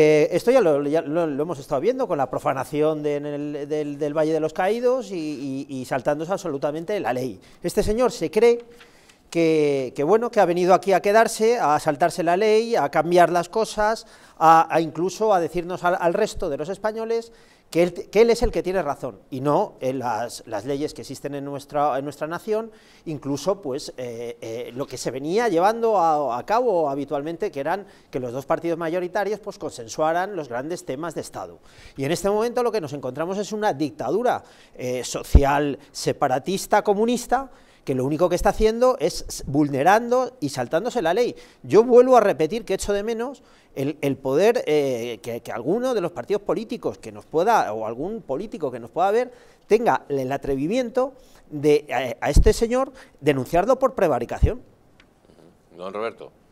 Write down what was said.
Eh, esto ya, lo, hemos estado viendo con la profanación del, Valle de los Caídos y saltándose absolutamente la ley. Este señor se cree que, bueno, que ha venido aquí a quedarse, a saltarse la ley, a cambiar las cosas, a, incluso a decirnos al, resto de los españoles que él, es el que tiene razón y no las, leyes que existen en nuestra, en nuestra nación, incluso pues eh, eh, lo que se venía llevando a, cabo habitualmente, que eran que los dos partidos mayoritarios pues consensuaran los grandes temas de Estado. Y en este momento lo que nos encontramos es una dictadura eh, social separatista comunista que lo único que está haciendo es vulnerando y saltándose la ley. Yo vuelvo a repetir que echo de menos el, poder eh, que, alguno de los partidos políticos que nos pueda, o algún político que nos pueda ver, tenga el atrevimiento de eh, a este señor denunciarlo por prevaricación. Don Roberto.